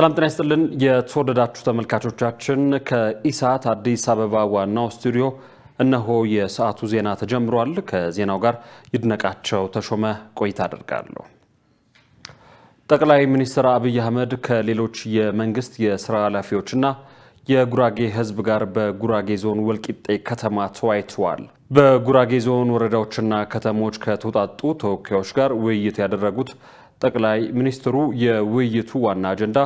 ሰላም ጤና ይስጥልን። የተወደዳችሁ ተመልካቾቻችን ከኢሳት አዲስ አበባ ዋናው ስቱዲዮ እነሆ የሰዓቱ ዜና ተጀምሯል። ከዜናው ጋር ይድነቃቸው ተሾመ ቆይታ አደርጋለሁ። ጠቅላይ ሚኒስትር አብይ አህመድ ከሌሎች የመንግስት የስራ ኃላፊዎችና የጉራጌ ህዝብ ጋር በጉራጌ ዞን ወልቂጤ ከተማ ተወያይተዋል። በጉራጌ ዞን ወረዳዎችና ከተሞች ከተውጣጡ ተወካዮች ጋር ውይይት ያደረጉት ጠቅላይ ሚኒስትሩ የውይይቱ ዋና አጀንዳ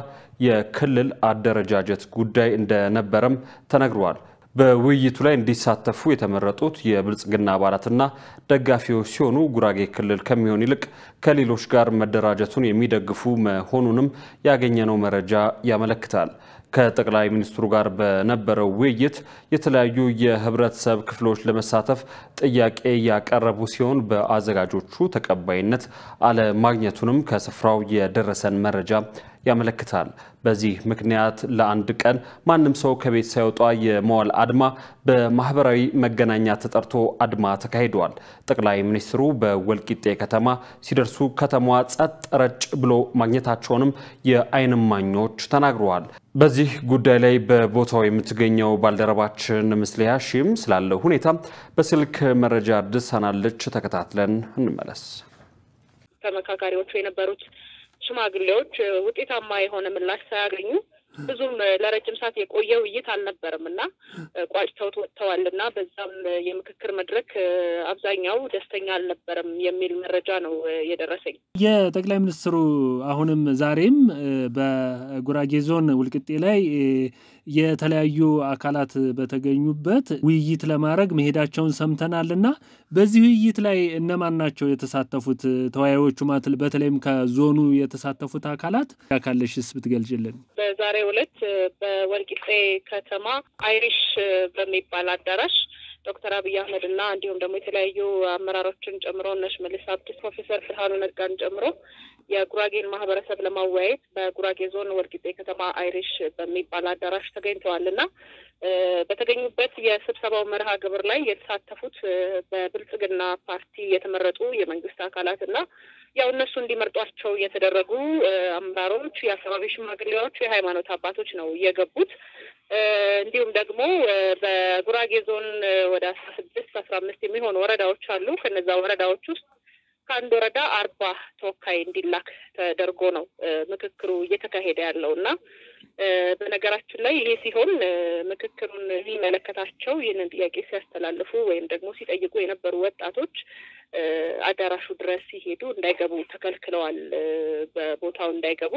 የክልል አደረጃጀት ጉዳይ እንደነበረም ተነግሯል። በውይይቱ ላይ እንዲሳተፉ የተመረጡት የብልጽግና አባላትና ደጋፊዎች ሲሆኑ ጉራጌ ክልል ከሚሆን ይልቅ ከሌሎች ጋር መደራጀቱን የሚደግፉ መሆኑንም ያገኘነው መረጃ ያመለክታል። ከጠቅላይ ሚኒስትሩ ጋር በነበረው ውይይት የተለያዩ የህብረተሰብ ክፍሎች ለመሳተፍ ጥያቄ ያቀረቡ ሲሆን በአዘጋጆቹ ተቀባይነት አለማግኘቱንም ከስፍራው የደረሰን መረጃ ያመለክታል። በዚህ ምክንያት ለአንድ ቀን ማንም ሰው ከቤት ሳይወጣ የመዋል አድማ በማህበራዊ መገናኛ ተጠርቶ አድማ ተካሂደዋል። ጠቅላይ ሚኒስትሩ በወልቂጤ ከተማ ሲደርሱ ከተማዋ ጸጥ ረጭ ብሎ ማግኘታቸውንም የአይንማኞች ተናግረዋል። በዚህ ጉዳይ ላይ በቦታው የምትገኘው ባልደረባችን ምስሌ ሺም ስላለው ሁኔታ በስልክ መረጃ አድርሳናለች። ተከታትለን እንመለስ። ተመካካሪዎቹ የነበሩት ሽማግሌዎች ውጤታማ የሆነ ምላሽ ሳያገኙ ብዙም ለረጅም ሰዓት የቆየ ውይይት አልነበረም እና ቋጭተውት ወጥተዋል እና በዛም የምክክር መድረክ አብዛኛው ደስተኛ አልነበረም የሚል መረጃ ነው የደረሰኝ። የጠቅላይ ሚኒስትሩ አሁንም ዛሬም በጉራጌ ዞን ውልቅጤ ላይ የተለያዩ አካላት በተገኙበት ውይይት ለማድረግ መሄዳቸውን ሰምተናልና በዚህ ውይይት ላይ እነማን ናቸው የተሳተፉት ተወያዮቹ? ማትል በተለይም ከዞኑ የተሳተፉት አካላት ያካለሽስ ብትገልጅልን። በዛሬው ዕለት በወልቂጤ ከተማ አይሪሽ በሚባል አዳራሽ ዶክተር አብይ አህመድ እና እንዲሁም ደግሞ የተለያዩ አመራሮችን ጨምሮ እነ ሽመልስ አብዲስ ፕሮፌሰር ብርሃኑ ነጋን ጨምሮ የጉራጌን ማህበረሰብ ለማወያየት በጉራጌ ዞን ወልቂጤ ከተማ አይሪሽ በሚባል አዳራሽ ተገኝተዋል እና በተገኙበት የስብሰባው መርሃ ግብር ላይ የተሳተፉት በብልጽግና ፓርቲ የተመረጡ የመንግስት አካላት እና ያው እነሱ እንዲመርጧቸው የተደረጉ አመራሮች፣ የአካባቢ ሽማግሌዎች፣ የሃይማኖት አባቶች ነው የገቡት። እንዲሁም ደግሞ በጉራጌ ዞን ወደ አስራ ስድስት አስራ አምስት የሚሆኑ ወረዳዎች አሉ። ከነዛ ወረዳዎች ውስጥ ከአንድ ወረዳ አርባ ተወካይ እንዲላክ ተደርጎ ነው ምክክሩ እየተካሄደ ያለው እና በነገራችን ላይ ይሄ ሲሆን ምክክሩን የሚመለከታቸው ይህንን ጥያቄ ሲያስተላልፉ ወይም ደግሞ ሲጠይቁ የነበሩ ወጣቶች አዳራሹ ድረስ ሲሄዱ እንዳይገቡ ተከልክለዋል፣ በቦታው እንዳይገቡ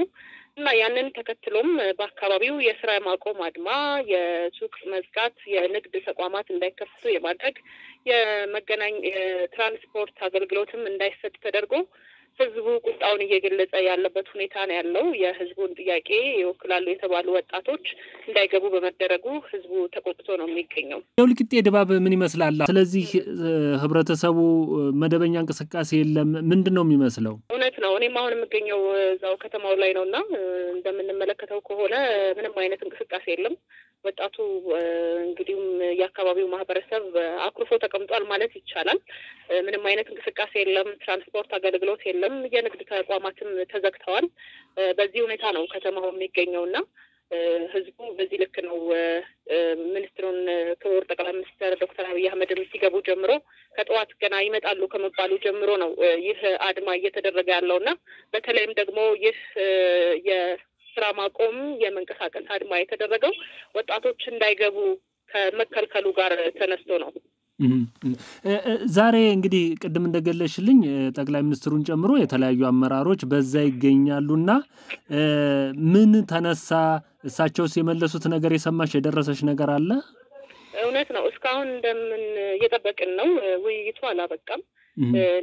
እና ያንን ተከትሎም በአካባቢው የስራ ማቆም አድማ፣ የሱቅ መዝጋት፣ የንግድ ተቋማት እንዳይከፍቱ የማድረግ የመገናኛ የትራንስፖርት አገልግሎትም እንዳይሰጥ ተደርጎ ህዝቡ ቁጣውን እየገለጸ ያለበት ሁኔታ ነው ያለው። የህዝቡን ጥያቄ ይወክላሉ የተባሉ ወጣቶች እንዳይገቡ በመደረጉ ህዝቡ ተቆጥቶ ነው የሚገኘው። ያው ድባብ ምን ይመስላል? ስለዚህ ህብረተሰቡ መደበኛ እንቅስቃሴ የለም። ምንድን ነው የሚመስለው? እውነት ነው። እኔም አሁን የምገኘው እዛው ከተማው ላይ ነው እና እንደምንመለከተው ከሆነ ምንም አይነት እንቅስቃሴ የለም። ወጣቱ እንግዲሁም የአካባቢው ማህበረሰብ አኩርፎ ተቀምጧል ማለት ይቻላል። ምንም አይነት እንቅስቃሴ የለም፣ ትራንስፖርት አገልግሎት የለም፣ የንግድ ተቋማትም ተዘግተዋል። በዚህ ሁኔታ ነው ከተማው የሚገኘው እና ህዝቡ በዚህ ልክ ነው ሚኒስትሩን ክቡር ጠቅላይ ሚኒስትር ዶክተር አብይ አህመድም ሲገቡ ጀምሮ ከጠዋት ገና ይመጣሉ ከመባሉ ጀምሮ ነው ይህ አድማ እየተደረገ ያለው እና በተለይም ደግሞ ይህ ስራ ማቆም የመንቀሳቀስ አድማ የተደረገው ወጣቶች እንዳይገቡ ከመከልከሉ ጋር ተነስቶ ነው። ዛሬ እንግዲህ ቅድም እንደገለሽልኝ ጠቅላይ ሚኒስትሩን ጨምሮ የተለያዩ አመራሮች በዛ ይገኛሉና ምን ተነሳ? እሳቸውስ የመለሱት ነገር የሰማሽ የደረሰሽ ነገር አለ? እውነት ነው። እስካሁን እንደምን እየጠበቅን ነው። ውይይቱ አላበቃም።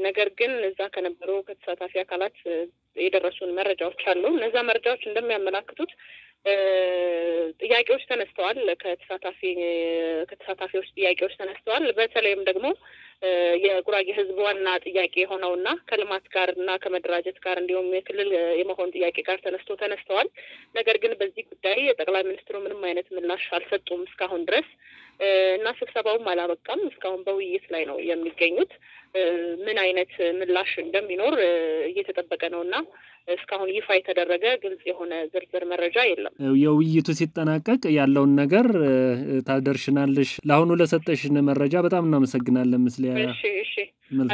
ነገር ግን እዛ ከነበሩ ከተሳታፊ አካላት የደረሱን መረጃዎች አሉ። እነዛ መረጃዎች እንደሚያመላክቱት ጥያቄዎች ተነስተዋል። ከተሳታፊ ከተሳታፊዎች ጥያቄዎች ተነስተዋል። በተለይም ደግሞ የጉራጌ ህዝብ ዋና ጥያቄ የሆነው ከልማት ጋር እና ከመደራጀት ጋር እንዲሁም የክልል የመሆን ጥያቄ ጋር ተነስቶ ተነስተዋል። ነገር ግን በዚህ ጉዳይ ጠቅላይ ሚኒስትሩ ምንም አይነት ምላሽ አልሰጡም እስካሁን ድረስ እና ስብሰባውም አላበቃም። እስካሁን በውይይት ላይ ነው የሚገኙት። ምን አይነት ምላሽ እንደሚኖር እየተጠበቀ ነው እና እስካሁን ይፋ የተደረገ ግልጽ የሆነ ዝርዝር መረጃ የለም። የውይይቱ ሲጠናቀቅ ያለውን ነገር ታደርሽናለሽ። ለአሁኑ ለሰጠሽን መረጃ በጣም እናመሰግናለን ምስል እሺ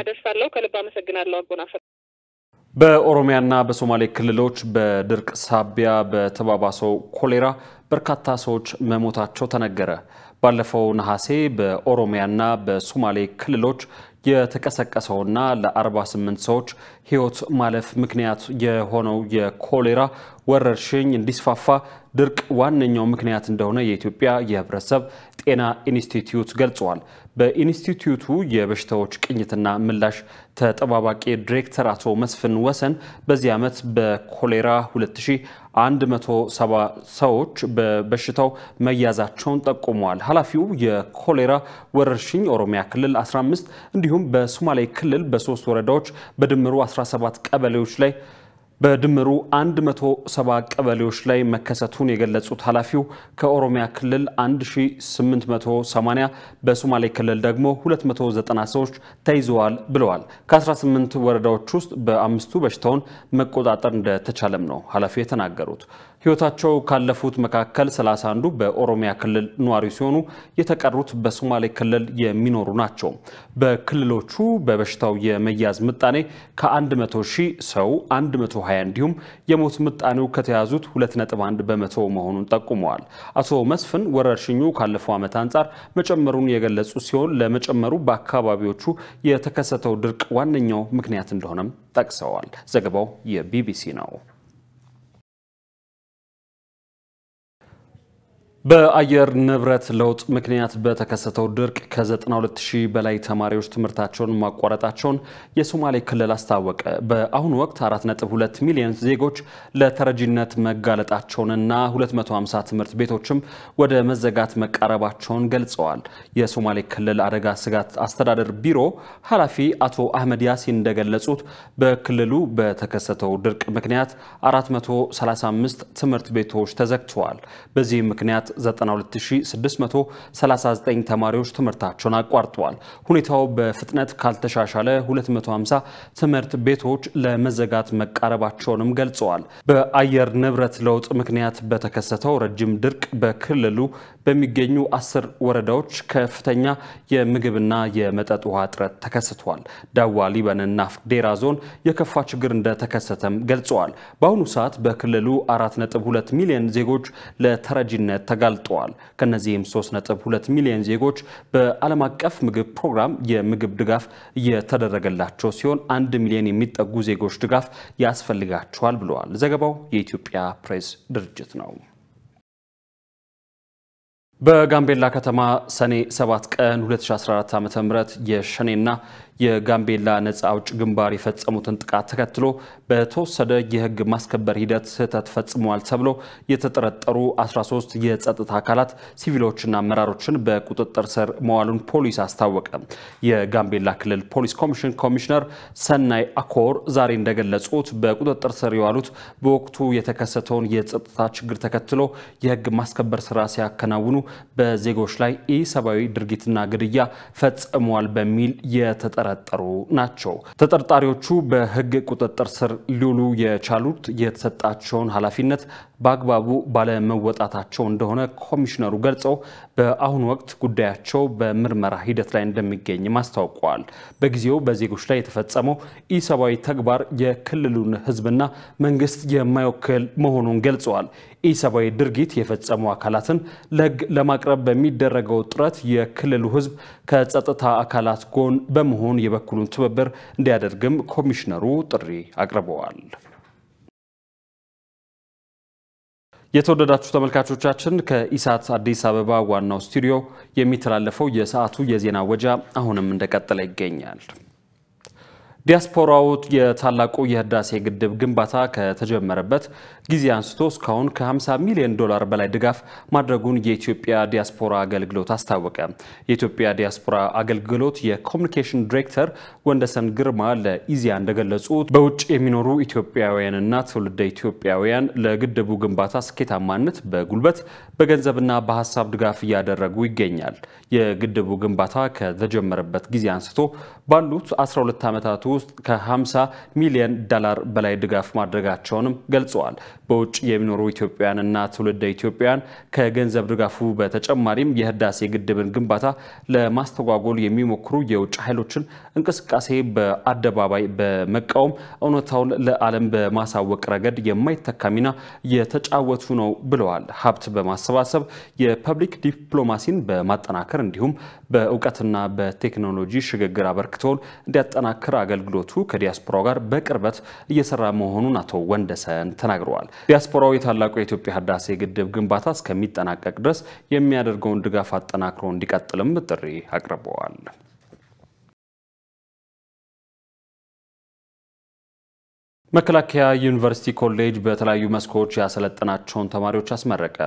አደርሳለሁ። ከልብ አመሰግናለሁ አጎናፍር። በኦሮሚያና በሶማሌ ክልሎች በድርቅ ሳቢያ በተባባሰው ኮሌራ በርካታ ሰዎች መሞታቸው ተነገረ። ባለፈው ነሐሴ በኦሮሚያና በሶማሌ ክልሎች የተቀሰቀሰውና ለ48 ሰዎች ህይወት ማለፍ ምክንያት የሆነው የኮሌራ ወረርሽኝ እንዲስፋፋ ድርቅ ዋነኛው ምክንያት እንደሆነ የኢትዮጵያ የህብረተሰብ ጤና ኢንስቲትዩት ገልጸዋል። በኢንስቲትዩቱ የበሽታዎች ቅኝትና ምላሽ ተጠባባቂ ዲሬክተር አቶ መስፍን ወሰን በዚህ ዓመት በኮሌራ 170 ሰዎች በበሽታው መያዛቸውን ጠቁመዋል። ኃላፊው የኮሌራ ወረርሽኝ ኦሮሚያ ክልል 15 እንዲሁም በሶማሌ ክልል በሶስት ወረዳዎች በድምሩ 17 ቀበሌዎች ላይ በድምሩ 170 ቀበሌዎች ላይ መከሰቱን የገለጹት ኃላፊው ከኦሮሚያ ክልል 1880 በሶማሌ ክልል ደግሞ 290 ሰዎች ተይዘዋል ብለዋል። ከ18 ወረዳዎች ውስጥ በአምስቱ በሽታውን መቆጣጠር እንደተቻለም ነው ኃላፊው የተናገሩት። ህይወታቸው ካለፉት መካከል 31 አንዱ በኦሮሚያ ክልል ነዋሪ ሲሆኑ የተቀሩት በሶማሌ ክልል የሚኖሩ ናቸው። በክልሎቹ በበሽታው የመያዝ ምጣኔ ከ100 ሺህ ሰው 120 እንዲሁም የሞት ምጣኔው ከተያዙት 2.1 በመቶ መሆኑን ጠቁመዋል። አቶ መስፍን ወረርሽኙ ካለፈው ዓመት አንጻር መጨመሩን የገለጹ ሲሆን ለመጨመሩ በአካባቢዎቹ የተከሰተው ድርቅ ዋነኛው ምክንያት እንደሆነም ጠቅሰዋል። ዘገባው የቢቢሲ ነው። በአየር ንብረት ለውጥ ምክንያት በተከሰተው ድርቅ ከ92000 በላይ ተማሪዎች ትምህርታቸውን ማቋረጣቸውን የሶማሌ ክልል አስታወቀ። በአሁኑ ወቅት 4.2 ሚሊዮን ዜጎች ለተረጂነት መጋለጣቸውንና 250 ትምህርት ቤቶችም ወደ መዘጋት መቃረባቸውን ገልጸዋል። የሶማሌ ክልል አደጋ ስጋት አስተዳደር ቢሮ ኃላፊ አቶ አህመድ ያሲን እንደገለጹት በክልሉ በተከሰተው ድርቅ ምክንያት 435 ትምህርት ቤቶች ተዘግተዋል። በዚህ ምክንያት 92639 ተማሪዎች ትምህርታቸውን አቋርጠዋል። ሁኔታው በፍጥነት ካልተሻሻለ 250 ትምህርት ቤቶች ለመዘጋት መቃረባቸውንም ገልጸዋል። በአየር ንብረት ለውጥ ምክንያት በተከሰተው ረጅም ድርቅ በክልሉ በሚገኙ አስር ወረዳዎች ከፍተኛ የምግብና የመጠጥ ውሃ እጥረት ተከስቷል። ዳዋ ሊበንና ዴራ ዞን የከፋ ችግር እንደተከሰተም ገልጸዋል። በአሁኑ ሰዓት በክልሉ 4.2 ሚሊዮን ዜጎች ለተረጂነት ተጋልጠዋል። ከነዚህም 3.2 ሚሊዮን ዜጎች በዓለም አቀፍ ምግብ ፕሮግራም የምግብ ድጋፍ እየተደረገላቸው ሲሆን አንድ ሚሊዮን የሚጠጉ ዜጎች ድጋፍ ያስፈልጋቸዋል ብለዋል። ዘገባው የኢትዮጵያ ፕሬስ ድርጅት ነው። በጋምቤላ ከተማ ሰኔ 7 ቀን 2014 ዓ.ም የሸኔና የጋምቤላ ነፃ አውጭ ግንባር የፈጸሙትን ጥቃት ተከትሎ በተወሰደ የህግ ማስከበር ሂደት ስህተት ፈጽመዋል ተብሎ የተጠረጠሩ 13 የጸጥታ አካላት ሲቪሎችና አመራሮችን በቁጥጥር ስር መዋሉን ፖሊስ አስታወቀ። የጋምቤላ ክልል ፖሊስ ኮሚሽን ኮሚሽነር ሰናይ አኮር ዛሬ እንደገለጹት በቁጥጥር ስር የዋሉት በወቅቱ የተከሰተውን የጸጥታ ችግር ተከትሎ የህግ ማስከበር ስራ ሲያከናውኑ በዜጎች ላይ ኢሰብአዊ ድርጊትና ግድያ ፈጽመዋል በሚል የተጠረ የተጠረጠሩ ናቸው። ተጠርጣሪዎቹ በህግ ቁጥጥር ስር ሊውሉ የቻሉት የተሰጣቸውን ኃላፊነት በአግባቡ ባለመወጣታቸው እንደሆነ ኮሚሽነሩ ገልጸው በአሁኑ ወቅት ጉዳያቸው በምርመራ ሂደት ላይ እንደሚገኝም አስታውቀዋል። በጊዜው በዜጎች ላይ የተፈጸመው ኢሰብአዊ ተግባር የክልሉን ህዝብና መንግስት የማይወክል መሆኑን ገልጸዋል። ኢሰብአዊ ድርጊት የፈጸሙ አካላትን ለህግ ለማቅረብ በሚደረገው ጥረት የክልሉ ህዝብ ከጸጥታ አካላት ጎን በመሆን ህብረተሰቡን የበኩሉን ትብብር እንዲያደርግም ኮሚሽነሩ ጥሪ አቅርበዋል። የተወደዳችሁ ተመልካቾቻችን ከኢሳት አዲስ አበባ ዋናው ስቱዲዮ የሚተላለፈው የሰዓቱ የዜና ወጃ አሁንም እንደቀጠለ ይገኛል። ዲያስፖራው የታላቁ የህዳሴ ግድብ ግንባታ ከተጀመረበት ጊዜ አንስቶ እስካሁን ከ50 ሚሊዮን ዶላር በላይ ድጋፍ ማድረጉን የኢትዮጵያ ዲያስፖራ አገልግሎት አስታወቀ። የኢትዮጵያ ዲያስፖራ አገልግሎት የኮሚኒኬሽን ዲሬክተር ወንደሰን ግርማ ለኢዜአ እንደገለጹት በውጭ የሚኖሩ ኢትዮጵያውያንና ትውልደ ኢትዮጵያውያን ለግድቡ ግንባታ ስኬታማነት በጉልበት በገንዘብና በሀሳብ ድጋፍ እያደረጉ ይገኛል። የግድቡ ግንባታ ከተጀመረበት ጊዜ አንስቶ ባሉት 12 ዓመታቱ ውስጥ ከ50 ሚሊዮን ዶላር በላይ ድጋፍ ማድረጋቸውንም ገልጸዋል። በውጭ የሚኖሩ ኢትዮጵያውያንና ትውልደ ኢትዮጵያውያን ከገንዘብ ድጋፉ በተጨማሪም የህዳሴ ግድብን ግንባታ ለማስተጓጎል የሚሞክሩ የውጭ ኃይሎችን እንቅስቃሴ በአደባባይ በመቃወም እውነታውን ለዓለም በማሳወቅ ረገድ የማይተካ ሚና የተጫወቱ ነው ብለዋል። ሀብት በማሰባሰብ የፐብሊክ ዲፕሎማሲን በማጠናከር እንዲሁም በእውቀትና በቴክኖሎጂ ሽግግር አበርክቶን እንዲያጠናክር አገልግሎቱ ከዲያስፖራው ጋር በቅርበት እየሰራ መሆኑን አቶ ወንደሰን ተናግረዋል። ዲያስፖራው የታላቁ የኢትዮጵያ ህዳሴ ግድብ ግንባታ እስከሚጠናቀቅ ድረስ የሚያደርገውን ድጋፍ አጠናክሮ እንዲቀጥልም ጥሪ አቅርበዋል። መከላከያ ዩኒቨርሲቲ ኮሌጅ በተለያዩ መስኮች ያሰለጠናቸውን ተማሪዎች አስመረቀ።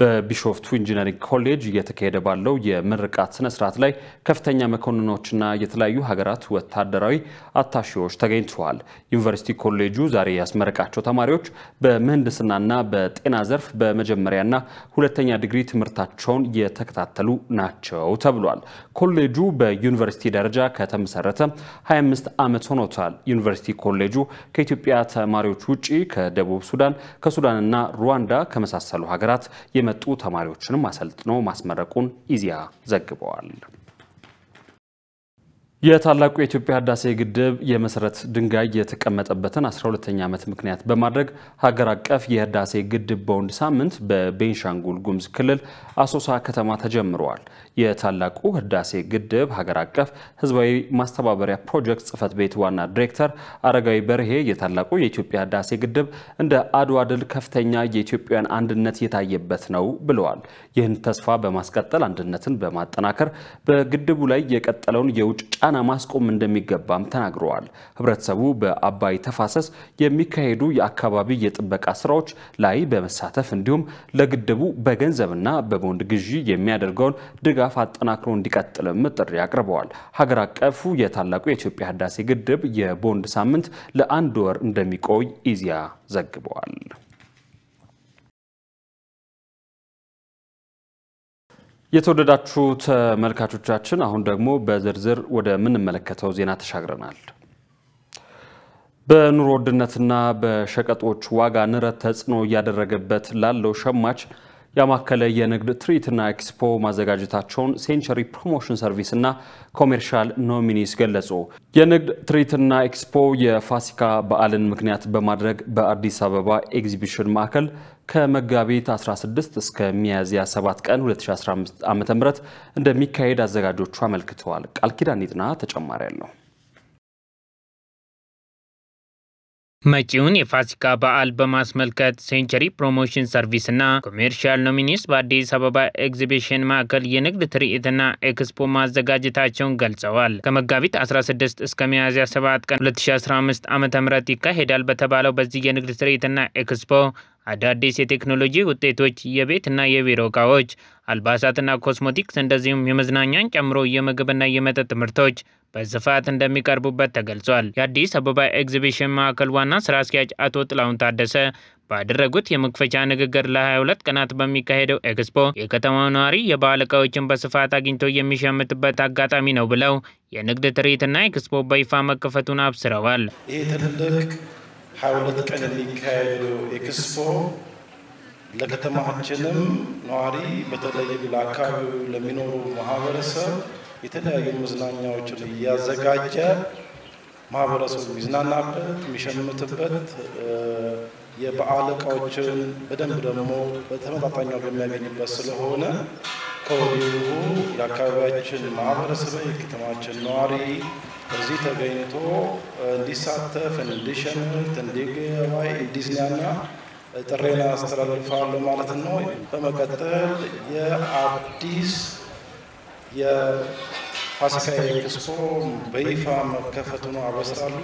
በቢሾፍቱ ኢንጂነሪንግ ኮሌጅ እየተካሄደ ባለው የምርቃት ስነ ስርዓት ላይ ከፍተኛ መኮንኖችና የተለያዩ ሀገራት ወታደራዊ አታሺዎች ተገኝተዋል። ዩኒቨርሲቲ ኮሌጁ ዛሬ ያስመረቃቸው ተማሪዎች በምህንድስናና በጤና ዘርፍ በመጀመሪያና ሁለተኛ ዲግሪ ትምህርታቸውን የተከታተሉ ናቸው ተብሏል። ኮሌጁ በዩኒቨርሲቲ ደረጃ ከተመሰረተ 25 ዓመት ሆኖታል። ዩኒቨርሲቲ ኮሌጁ ከኢትዮጵያ ተማሪዎች ውጭ ከደቡብ ሱዳን፣ ከሱዳንና ሩዋንዳ ከመሳሰሉ ሀገራት የመጡ ተማሪዎችንም አሰልጥኖ ማስመረቁን ኢዜአ ዘግበዋል። የታላቁ የኢትዮጵያ ህዳሴ ግድብ የመሰረት ድንጋይ የተቀመጠበትን 12ኛ ዓመት ምክንያት በማድረግ ሀገር አቀፍ የህዳሴ ግድብ በወንድ ሳምንት በቤንሻንጉል ጉምዝ ክልል አሶሳ ከተማ ተጀምረዋል። የታላቁ ህዳሴ ግድብ ሀገር አቀፍ ህዝባዊ ማስተባበሪያ ፕሮጀክት ጽህፈት ቤት ዋና ዲሬክተር አረጋዊ በርሄ የታላቁ የኢትዮጵያ ህዳሴ ግድብ እንደ አድዋ ድል ከፍተኛ የኢትዮጵያን አንድነት የታየበት ነው ብለዋል። ይህን ተስፋ በማስቀጠል አንድነትን በማጠናከር በግድቡ ላይ የቀጠለውን የውጭ ጫና ማስቆም እንደሚገባም ተናግረዋል። ህብረተሰቡ በአባይ ተፋሰስ የሚካሄዱ የአካባቢ የጥበቃ ስራዎች ላይ በመሳተፍ እንዲሁም ለግድቡ በገንዘብና በቦንድ ግዢ የሚያደርገውን ድጋ ድጋፍ አጠናክሮ እንዲቀጥልም ጥሪ አቅርበዋል። ሀገር አቀፉ የታላቁ የኢትዮጵያ ህዳሴ ግድብ የቦንድ ሳምንት ለአንድ ወር እንደሚቆይ ኢዜአ ዘግበዋል። የተወደዳችሁ ተመልካቾቻችን አሁን ደግሞ በዝርዝር ወደ ምንመለከተው ዜና ተሻግረናል። በኑሮ ውድነትና በሸቀጦች ዋጋ ንረት ተጽዕኖ እያደረገበት ላለው ሸማች ያማከለ የንግድ ትርኢትና ኤክስፖ ማዘጋጀታቸውን ሴንቸሪ ፕሮሞሽን ሰርቪስ እና ኮሜርሻል ኖሚኒስ ገለጹ። የንግድ ትርኢትና ኤክስፖ የፋሲካ በዓልን ምክንያት በማድረግ በአዲስ አበባ ኤግዚቢሽን ማዕከል ከመጋቢት 16 እስከ ሚያዝያ 7 ቀን 2015 ም እንደሚካሄድ አዘጋጆቹ አመልክተዋል። ቃል ኪዳን ይጥና ተጨማሪ ያለው መጪውን የፋሲካ በዓል በማስመልከት ሴንቸሪ ፕሮሞሽን ሰርቪስና ኮሜርሻል ኖሚኒስ በአዲስ አበባ ኤግዚቢሽን ማዕከል የንግድ ትርኢትና ኤክስፖ ማዘጋጀታቸውን ገልጸዋል። ከመጋቢት 16 እስከ ሚያዝያ 7 ቀን 2015 ዓ ም ይካሄዳል በተባለው በዚህ የንግድ ትርኢትና ኤክስፖ አዳዲስ የቴክኖሎጂ ውጤቶች፣ የቤትና የቢሮ እቃዎች አልባሳትና ኮስሞቲክስ እንደዚሁም የመዝናኛን ጨምሮ የምግብና የመጠጥ ምርቶች በስፋት እንደሚቀርቡበት ተገልጿል። የአዲስ አበባ ኤግዚቢሽን ማዕከል ዋና ስራ አስኪያጅ አቶ ጥላሁን ታደሰ ባደረጉት የመክፈቻ ንግግር ለ22 ቀናት በሚካሄደው ኤክስፖ የከተማው ነዋሪ የባህል እቃዎችን በስፋት አግኝቶ የሚሸምትበት አጋጣሚ ነው ብለው የንግድ ትርኢትና ኤክስፖ በይፋ መከፈቱን አብስረዋል። ይህ ትልልቅ 22 ቀን የሚካሄደው ኤክስፖ ለከተማችንም ነዋሪ በተለይም ለአካባቢው ለሚኖሩ ማህበረሰብ የተለያዩ መዝናኛዎችን እያዘጋጀ ማህበረሰቡ የሚዝናናበት የሚሸምትበት የበዓል እቃዎችን በደንብ ደግሞ በተመጣጣኝ ዋጋ የሚያገኝበት ስለሆነ ከወዲሁ የአካባቢያችን ማህበረሰብ የከተማችን ነዋሪ እዚህ ተገኝቶ እንዲሳተፍ፣ እንዲሸምት፣ እንዲገባይ፣ እንዲዝናና ጥሬና አስተላልፋለሁ ማለት ነው። በመቀጠል የአዲስ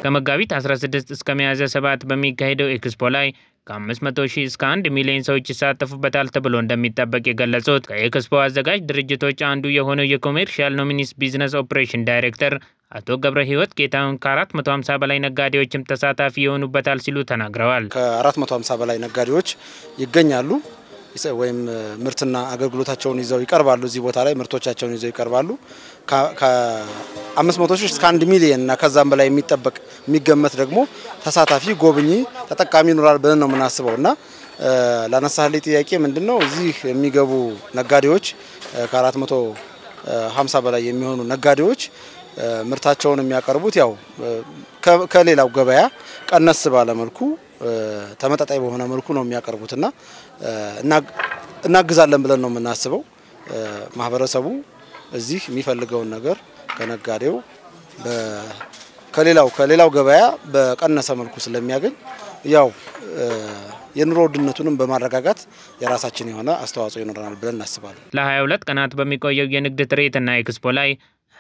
ከመጋቢት 16 እስከ ሚያዝያ 7 በሚካሄደው ኤክስፖ ላይ ከ500 ሺህ እስከ 1 ሚሊዮን ሰዎች ይሳተፉበታል ተብሎ እንደሚጠበቅ የገለጹት ከኤክስፖ አዘጋጅ ድርጅቶች አንዱ የሆነው የኮሜርሻል ኖሚኒስ ቢዝነስ ኦፕሬሽን ዳይሬክተር አቶ ገብረ ህይወት ጌታሁን ከ450 በላይ ነጋዴዎችም ተሳታፊ ይሆኑበታል ሲሉ ተናግረዋል። ከ450 በላይ ነጋዴዎች ይገኛሉ። ወይም ምርትና አገልግሎታቸውን ይዘው ይቀርባሉ። እዚህ ቦታ ላይ ምርቶቻቸውን ይዘው ይቀርባሉ። ከአምስት መቶ ሺህ እስከ አንድ ሚሊየን እና ከዛም በላይ የሚጠበቅ የሚገመት ደግሞ ተሳታፊ ጎብኚ ተጠቃሚ ይኖራል ብለን ነው የምናስበው እና ላነሳህልኝ ጥያቄ ምንድን ነው እዚህ የሚገቡ ነጋዴዎች ከአራት መቶ ሀምሳ በላይ የሚሆኑ ነጋዴዎች ምርታቸውን የሚያቀርቡት ያው ከሌላው ገበያ ቀነስ ባለመልኩ ተመጣጣኝ በሆነ መልኩ ነው የሚያቀርቡትና እናግዛለን ብለን ነው የምናስበው። ማህበረሰቡ እዚህ የሚፈልገውን ነገር ከነጋዴው ከሌላው ከሌላው ገበያ በቀነሰ መልኩ ስለሚያገኝ ያው የኑሮ ውድነቱንም በማረጋጋት የራሳችን የሆነ አስተዋጽኦ ይኖረናል ብለን እናስባለን። ለ22 ቀናት በሚቆየው የንግድ ትርኢትና ኤክስፖ ላይ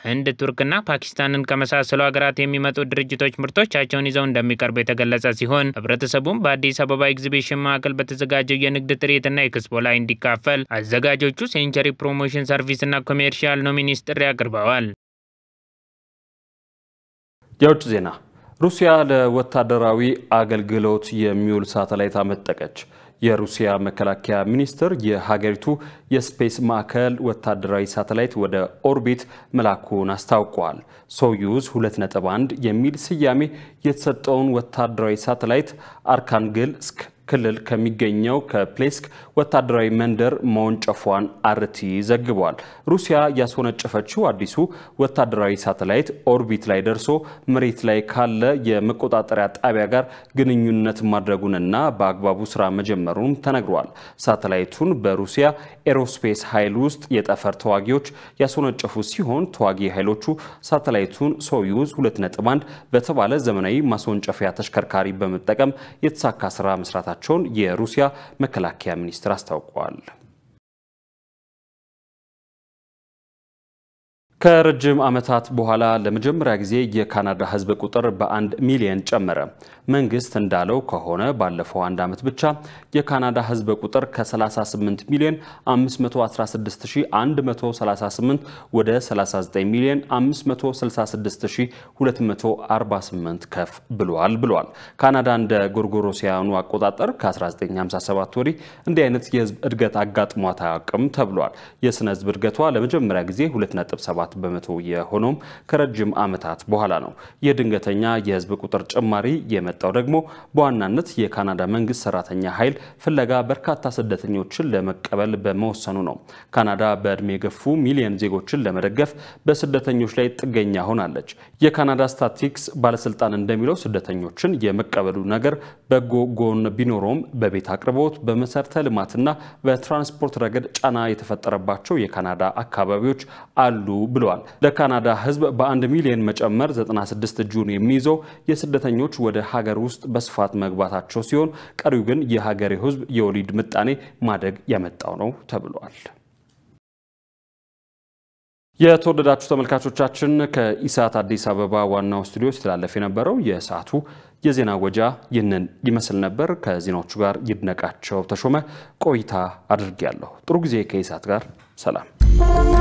ህንድ፣ ቱርክና ፓኪስታንን ከመሳሰሉ ሀገራት የሚመጡ ድርጅቶች ምርቶቻቸውን ይዘው እንደሚቀርቡ የተገለጸ ሲሆን ህብረተሰቡም በአዲስ አበባ ኤግዚቢሽን ማዕከል በተዘጋጀው የንግድ ትርኢትና ኤክስፖ ላይ እንዲካፈል አዘጋጆቹ ሴንቸሪ ፕሮሞሽን ሰርቪስና ኮሜርሻል ኖሚኒስ ጥሪ አቅርበዋል። የውጭ ዜና ሩሲያ ለወታደራዊ አገልግሎት የሚውል ሳተላይት አመጠቀች። የሩሲያ መከላከያ ሚኒስቴር የሀገሪቱ የስፔስ ማዕከል ወታደራዊ ሳተላይት ወደ ኦርቢት መላኩን አስታውቋል። ሶዩዝ 2.1 የሚል ስያሜ የተሰጠውን ወታደራዊ ሳተላይት አርካንግልስክ ክልል ከሚገኘው ከፕሌስክ ወታደራዊ መንደር መወንጨፏን አርቲ ዘግቧል። ሩሲያ ያስወነጨፈችው አዲሱ ወታደራዊ ሳተላይት ኦርቢት ላይ ደርሶ መሬት ላይ ካለ የመቆጣጠሪያ ጣቢያ ጋር ግንኙነት ማድረጉንና በአግባቡ ስራ መጀመሩን ተነግሯል። ሳተላይቱን በሩሲያ ኤሮስፔስ ኃይል ውስጥ የጠፈር ተዋጊዎች ያስወነጨፉ ሲሆን ተዋጊ ኃይሎቹ ሳተላይቱን ሶዩዝ 2.1 በተባለ ዘመናዊ ማስወንጨፊያ ተሽከርካሪ በመጠቀም የተሳካ ስራ መስራታቸው መግለጻቸውን የሩሲያ መከላከያ ሚኒስትር አስታውቀዋል። ከረጅም ዓመታት በኋላ ለመጀመሪያ ጊዜ የካናዳ ሕዝብ ቁጥር በአንድ ሚሊየን ጨመረ። መንግስት እንዳለው ከሆነ ባለፈው አንድ ዓመት ብቻ የካናዳ ሕዝብ ቁጥር ከ38 ሚሊዮን 516138 ወደ 39 ሚሊዮን 566248 ከፍ ብሏል ብሏል። ካናዳ እንደ ጎርጎሮሲያኑ አቆጣጠር ከ1957 ወዲህ እንዲህ አይነት የህዝብ እድገት አጋጥሟት አያውቅም ተብሏል። የስነ ህዝብ እድገቷ ለመጀመሪያ ጊዜ 2.7 በመቶ የሆነውም ከረጅም ዓመታት በኋላ ነው። የድንገተኛ የህዝብ ቁጥር ጭማሪ የመጣው ደግሞ በዋናነት የካናዳ መንግስት ሰራተኛ ኃይል ፍለጋ በርካታ ስደተኞችን ለመቀበል በመወሰኑ ነው። ካናዳ በዕድሜ የገፉ ሚሊዮን ዜጎችን ለመደገፍ በስደተኞች ላይ ጥገኛ ሆናለች። የካናዳ ስታቲክስ ባለስልጣን እንደሚለው ስደተኞችን የመቀበሉ ነገር በጎ ጎን ቢኖረውም በቤት አቅርቦት፣ በመሰረተ ልማትና በትራንስፖርት ረገድ ጫና የተፈጠረባቸው የካናዳ አካባቢዎች አሉ ብለዋል። ለካናዳ ህዝብ በአንድ ሚሊዮን መጨመር 96 እጁን የሚይዘው የስደተኞች ወደ ሀገር ውስጥ በስፋት መግባታቸው ሲሆን ቀሪው ግን የሀገሬው ህዝብ የወሊድ ምጣኔ ማደግ ያመጣው ነው ተብሏል። የተወደዳችሁ ተመልካቾቻችን ከኢሳት አዲስ አበባ ዋናው ስቱዲዮ ሲተላለፍ የነበረው የሰዓቱ የዜና ወጃ ይህንን ይመስል ነበር። ከዜናዎቹ ጋር ይድነቃቸው ተሾመ ቆይታ አድርጌያለሁ። ጥሩ ጊዜ ከኢሳት ጋር ሰላም